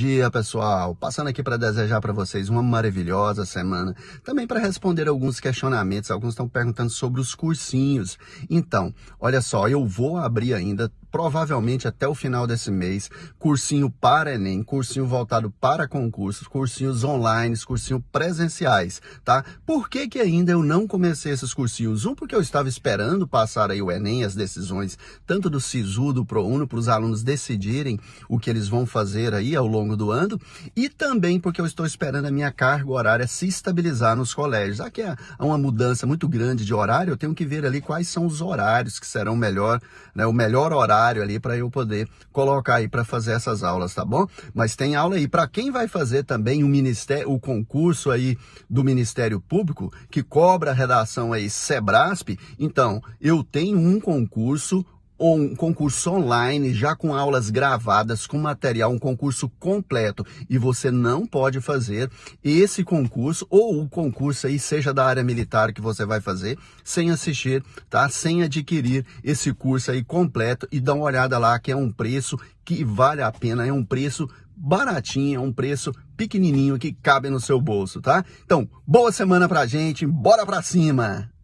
dia, pessoal. Passando aqui para desejar para vocês uma maravilhosa semana, também para responder alguns questionamentos. Alguns estão perguntando sobre os cursinhos. Então, olha só, eu vou abrir ainda provavelmente até o final desse mês, cursinho para Enem, cursinho voltado para concursos, cursinhos online, cursinho presenciais, tá? Por que que ainda eu não comecei esses cursinhos? Um, porque eu estava esperando passar aí o Enem, as decisões, tanto do SISU, do ProUno, para os alunos decidirem o que eles vão fazer aí ao longo do ano, e também porque eu estou esperando a minha carga horária se estabilizar nos colégios. Aqui há uma mudança muito grande de horário, eu tenho que ver ali quais são os horários que serão melhor, né, o melhor horário horário ali para eu poder colocar aí para fazer essas aulas, tá bom? Mas tem aula aí para quem vai fazer também o ministério, o concurso aí do Ministério Público que cobra a redação aí Sebrasp. Então, eu tenho um concurso um concurso online, já com aulas gravadas, com material, um concurso completo. E você não pode fazer esse concurso ou o concurso aí, seja da área militar que você vai fazer, sem assistir, tá? Sem adquirir esse curso aí completo e dá uma olhada lá que é um preço que vale a pena, é um preço baratinho, é um preço pequenininho que cabe no seu bolso, tá? Então, boa semana pra gente, bora pra cima!